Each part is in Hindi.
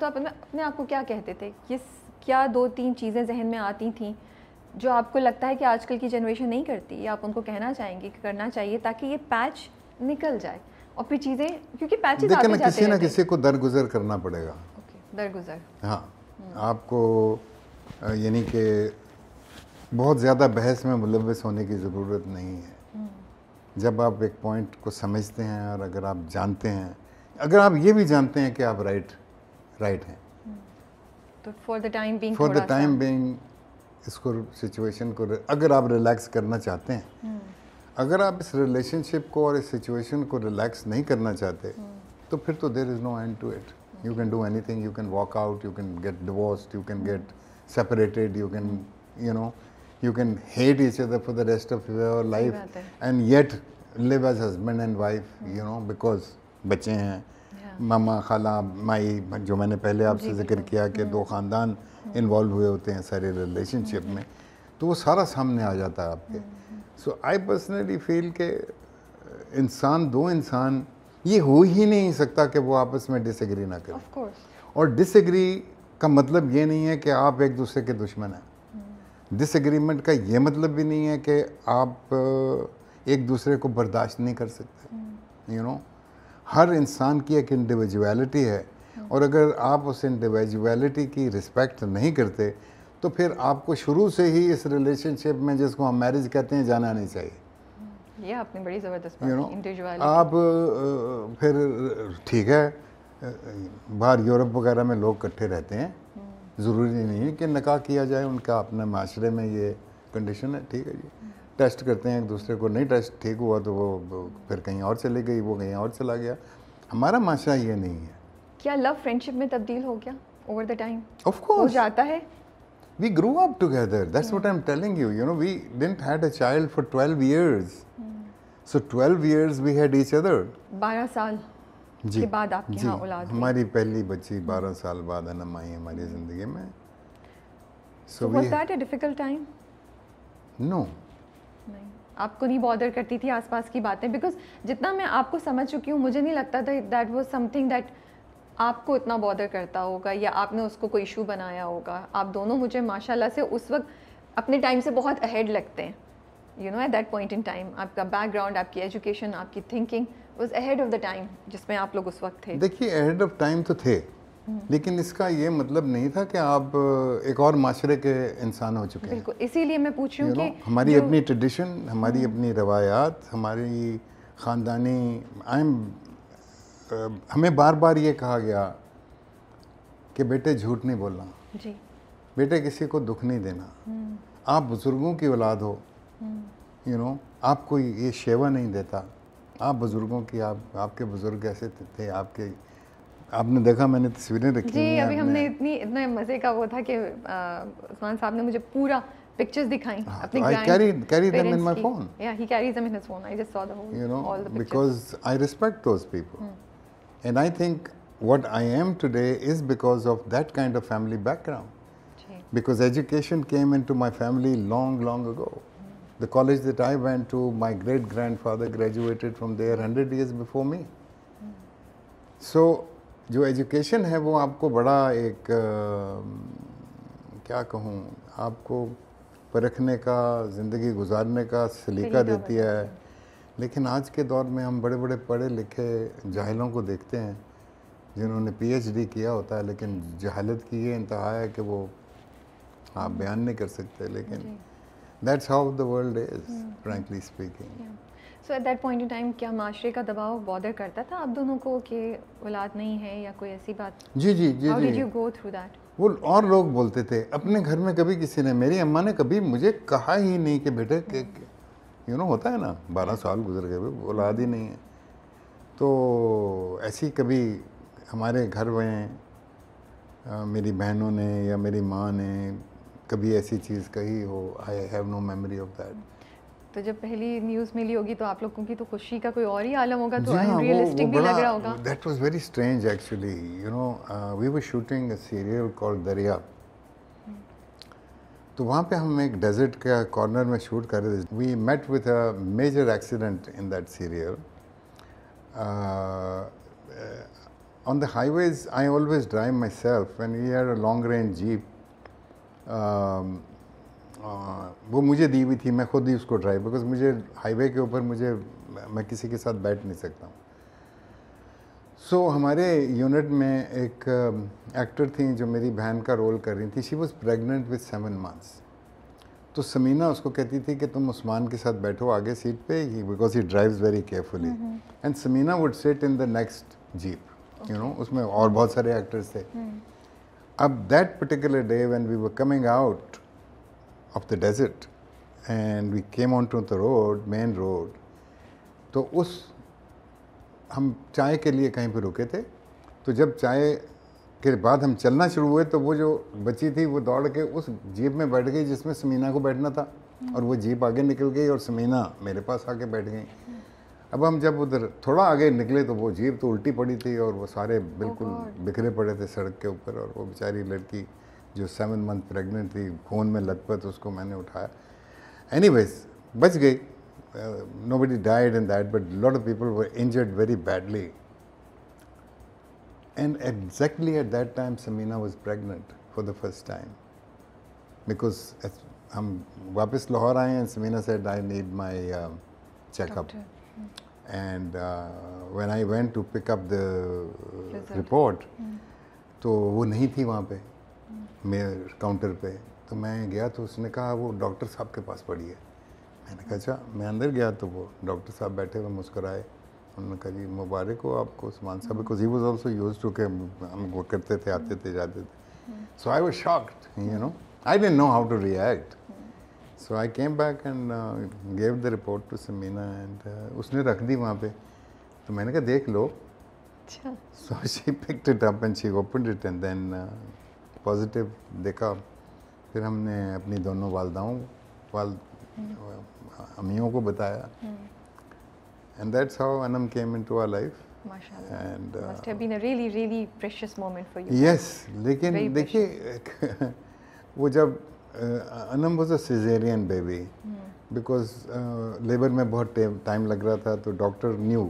तो आप अपने आप को क्या कहते थे किस क्या दो तीन चीज़ें जहन में आती थी जो आपको लगता है कि आजकल की जनरेशन नहीं करती आप उनको कहना चाहेंगे कि करना चाहिए ताकि ये पैच निकल जाए और फिर चीज़ें क्योंकि पैच देखिए ना किसी ना किसी को दरगुजर करना पड़ेगा दरगुजर हाँ हम्म। आपको यानी कि बहुत ज़्यादा बहस में मुलविस होने की ज़रूरत नहीं है हम्म। जब आप एक पॉइंट को समझते हैं और अगर आप जानते हैं अगर आप ये भी जानते हैं कि आप राइट राइट हैं तो for the time being for the time being इसको सिचुएशन को अगर आप रिलैक्स करना चाहते हैं hmm. अगर आप इस रिलेशनशिप को और इस सिचुएशन को रिलैक्स नहीं करना चाहते hmm. तो फिर तो there is no end to it you can do anything you can walk out you can get divorced you can get separated you can you know you can hate each other for the rest of your life and yet live as husband and wife you hmm. know because बच्चे हैं मामा खाला माई जो मैंने पहले आपसे जिक्र किया कि दो ख़ानदान इन्वॉल्व हुए होते हैं सारे रिलेशनशिप mm-hmm. में तो वो सारा सामने आ जाता है आपके सो आई पर्सनली फील के इंसान दो इंसान ये हो ही नहीं सकता कि वो आपस में डिसग्री ना करें और डिसग्री का मतलब ये नहीं है कि आप एक दूसरे के दुश्मन हैं डिसग्रीमेंट mm. का ये मतलब भी नहीं है कि आप एक दूसरे को बर्दाश्त नहीं कर सकते you mm. Know you know? हर इंसान की एक इंडिविजुअलिटी है और अगर आप उस इंडिविजुअलिटी की रिस्पेक्ट नहीं करते तो फिर आपको शुरू से ही इस रिलेशनशिप में जिसको हम मैरिज कहते हैं जाना नहीं चाहिए ये आपने बड़ी ज़बरदस्त you know, आप फिर ठीक है बाहर यूरोप वगैरह में लोग इकट्ठे रहते हैं हम्म। ज़रूरी नहीं है कि निकाह किया जाए उनका अपने माशरे में ये कंडीशन है ठीक है जी टेस्ट करते हैं एक दूसरे को नहीं टेस्ट ठीक हुआ तो वो फिर कहीं और चले गई वो कहीं और चला गया हमारा माशरा ये नहीं है क्या लव फ्रेंडशिप में तब्दील हो गया over the time of course हो जाता है we grow up together that's what I am telling you you know we didn't had a child for 12 years so 12 years we had each other 12 साल जी के बाद आपके यहाँ औलाद हमारी पहली बच्ची 12 साल बाद अनम आई हमारी जिंदगी में so was that a difficult time no no नहीं आपको नहीं बॉर्डर करती थी आसपास की बातें बिकॉज जितना मैं आपको समझ चुकी हूँ मुझे नहीं लगता था दैट वॉज समथिंग दैट आपको इतना बॉर्डर करता होगा या आपने उसको कोई इशू बनाया होगा आप दोनों मुझे माशाल्लाह से उस वक्त अपने टाइम से बहुत अहेड लगते हैं you know at that point in time आपका बैकग्राउंड आपकी एजुकेशन आपकी thinking was ahead of the time जिसमें आप लोग उस वक्त थे देखिए अहेड ऑफ टाइम तो थे हम्म। लेकिन इसका ये मतलब नहीं था कि आप एक और माशरे के इंसान हो चुके हैं इसीलिए मैं पूछ रही हूँ हमारी अपनी ट्रेडिशन हमारी हम्म। अपनी रवायात हमारी ख़ानदानी आई एम हमें बार बार ये कहा गया कि बेटे झूठ नहीं बोलना जी बेटे किसी को दुख नहीं देना हम्म। आप बुज़ुर्गों की औलाद हो यू नो आपको ये शेवा नहीं देता आप बुज़ुर्गों की आप आपके बुज़ुर्ग ऐसे थे आपके आपने देखा मैंने तस्वीरें रखी जी अभी हमने इतनी इतने मज़े का वो था कि उस्मान साहब ने मुझे पूरा pictures दिखाई अपने I carried carried them in my की. phone yeah he carries them in his phone I just saw the whole you know all the pictures. because I respect those people hmm. and I think what I am today is because of that kind of family background Gee. because education came into my family long long ago hmm. the college that I went to my great grandfather graduated from there 100 years before me hmm. so जो एजुकेशन है वो आपको बड़ा एक क्या कहूँ आपको परखने का ज़िंदगी गुजारने का सलीका देती है लेकिन आज के दौर में हम बड़े बड़े पढ़े लिखे जाहिलों को देखते हैं जिन्होंने पीएचडी किया होता है लेकिन जहालत की ये इंतहा है कि वो आप बयान नहीं कर सकते लेकिन that's how the world is frankly speaking so at that point in time क्या माशरे का दबाव बॉडर करता था आप दोनों को कि औलाद नहीं है या कोई ऐसी बात जी जी जी How did you go through that? वो और लोग बोलते थे अपने घर में कभी किसी ने मेरी अम्मा ने कभी मुझे कहा ही नहीं कि बेटे यू नो you know, होता है ना बारह साल गुजर गए औलाद ही नहीं है तो ऐसी कभी हमारे घर में मेरी बहनों ने या मेरी माँ ने कभी ऐसी चीज़ कही हो I have no memory of that तो जब पहली न्यूज़ मिली होगी तो आप लोगों की तो खुशी का कोई और ही आलम होगा तो अनरियलिस्टिक हाँ, भी लग रहा होगा that was very strange actually you know we were shooting a serial called Dariya तो वहाँ पे हम एक डेजर्ट का कॉर्नर में शूट कर रहे थे we met with a major accident in that serial on the highways, I always drive myself, and we had a long range Jeep. Um, हाँ, वो मुझे दी हुई थी मैं खुद ही उसको ड्राइव बिकॉज मुझे हाईवे के ऊपर मुझे मैं किसी के साथ बैठ नहीं सकता हूँ सो so, हमारे यूनिट में एक एक्टर um, थी जो मेरी बहन का रोल कर रही थी she was pregnant with seven months तो समीना उसको कहती थी कि तुम उस्मान के साथ बैठो आगे सीट पे because he drives very carefully and Samina would set in the next jeep you know उसमें और बहुत सारे एक्टर्स थे हम्म। अब that particular day when we were coming out of the desert and we came onto the road, main road. तो उस हम चाय के लिए कहीं पर रुके थे तो जब चाय के बाद हम चलना शुरू हुए तो वो जो बच्ची थी वो दौड़ के उस जीप में बैठ गई जिसमें समीना को बैठना था और वो जीप आगे निकल गई और समीना मेरे पास आके बैठ गई अब हम जब उधर थोड़ा आगे निकले तो वो जीप तो उल्टी पड़ी थी और वो सारे बिल्कुल oh बिखरे पड़े थे सड़क के ऊपर और वो बेचारी लड़की जो सेवन मंथ प्रेगनेंट थी खून में लथपथ उसको मैंने उठाया एनी बच गई nobody died in that but lot of people were injured very badly and exactly at that time Samina was pregnant for the first time because हम वापस लाहौर आए and Samina said I need my checkup. Doctor. And uh, when I went to pick up the Result. report, तो वो नहीं थी वहाँ पे मेयर काउंटर पे तो मैं गया तो उसने कहा वो डॉक्टर साहब के पास पड़ी है मैंने कहा अच्छा मैं अंदर गया तो वो डॉक्टर साहब बैठे हुए मुस्कराए उन्होंने कहा जी मुबारक हो आपको Usman sahab because he was also use to के हम वो करते थे आते थे जाते थे so I was shocked you know I didn't know how to react so I came back and gave the report to Samina and उसने रख दी वहाँ पे तो मैंने कहा देख लो so she picked it up and she open it and then positive देखा फिर हमने अपनी दोनों वालदाओं वाल अमियों को बताया and that's how Anam came into our life. Mashallah. And, uh, लेकिन देखिए वो जब Anam was a caesarean baby because labour में बहुत टाइम लग रहा था तो डॉक्टर न्यू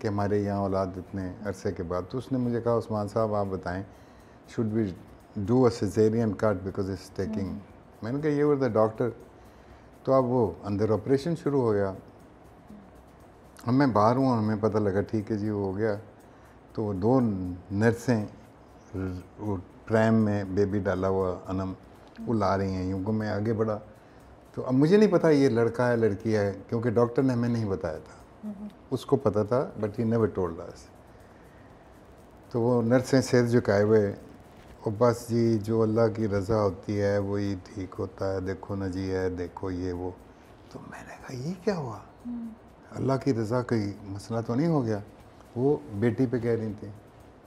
कि हमारे यहाँ औलाद इतने अरसे के बाद तो उसने मुझे कहा उस्मान साहब आप बताएं should be do a caesarean cut because is taking मैंने कहा ये वर द डॉक्टर तो अब वो अंदर ऑपरेशन शुरू हो गया अब मैं बाहर हूँ हमें पता लगा ठीक है जी वो हो गया तो वो दो नर्सें वो प्रैम में बेबी डाला हुआ अनम वो ला रही हैं यूँ को मैं आगे बढ़ा तो अब मुझे नहीं पता ये लड़का है लड़की है क्योंकि डॉक्टर ने हमें नहीं बताया था उसको पता था but he never told us तो वो नर्सें सिर झुकाए हुए और बस जी जो अल्लाह की रज़ा होती है वही ठीक होता है देखो ना जी है देखो ये वो तो मैंने कहा ये क्या हुआ हम्म। अल्लाह की रज़ा का मसला तो नहीं हो गया वो बेटी पे कह रही थी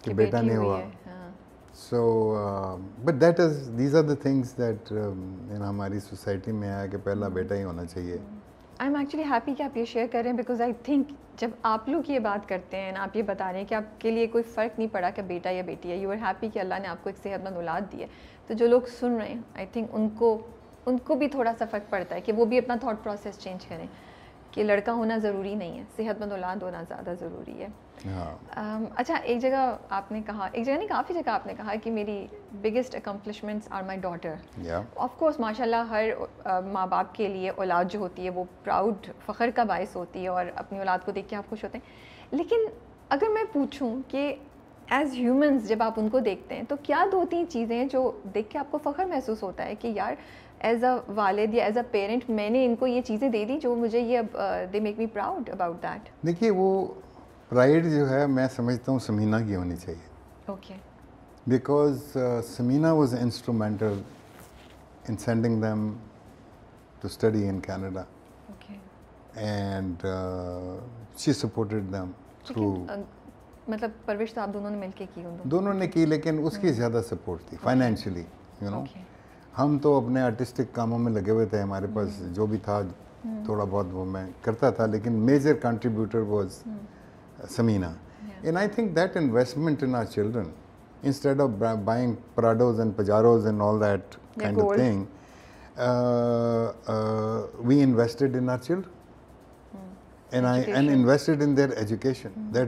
कि बेटा नहीं हुआ so but that is these are the things that हमारी सोसाइटी में आया कि पहला हम्म। बेटा ही होना चाहिए hmm. I am actually happy कि आप ये शेयर कर रहे हैं बिकॉज आई थिंक जब आप लोग ये बात करते हैं आप ये बता रहे हैं कि आपके लिए कोई फ़र्क नहीं पड़ा कि बेटा या बेटी है यू आर हैप्पी कि अल्लाह ने आपको एक सेहतमंद औलाद दी है तो जो लोग सुन रहे हैं आई थिंक उनको उनको भी थोड़ा सा फ़र्क पड़ता है कि वो भी अपना थाट प्रोसेस चेंज करें कि लड़का होना ज़रूरी नहीं है सेहतमंद औलाद होना ज़्यादा ज़रूरी है हाँ। um, अच्छा एक जगह आपने कहा एक जगह नहीं काफ़ी जगह आपने कहा कि मेरी biggest accomplishments are my daughter of course माशाल्लाह हर माँ बाप के लिए औलाद जो होती है वो प्राउड फ़ख्र का बायस होती है और अपनी औलाद को देख के आप खुश होते हैं लेकिन अगर मैं पूछूँ कि एज़ ह्यूमंस जब आप उनको देखते हैं तो क्या दो तीन चीज़ें जो देख के आपको फ़ख्र महसूस होता है कि यार एज अ वालद या एज अ पेरेंट मैंने इनको ये चीज़ें दे दी जो मुझे ये they make me proud about that देखिए वो प्राइड जो है मैं समझता हूँ समीना की होनी चाहिए okay because uh, Samina was instrumental in sending them to study in Canada and she supported them through मतलब परवेश तो आप दोनों ने मिलके की दोनों दोनों ने की लेकिन उसकी हम्म। ज़्यादा सपोर्ट थी फाइनेंशियली यू नो हम तो अपने आर्टिस्टिक कामों में लगे हुए थे हमारे पास हम्म। जो भी था हम्म। थोड़ा बहुत वो मैं करता था लेकिन major contributor was Samina. Yeah. And I think that investment in our children, instead of buying Prados and Pajaros and all that kind gold. of thing, uh, uh, we invested in our children. Mm. And, I, and invested in their education. Mm. That is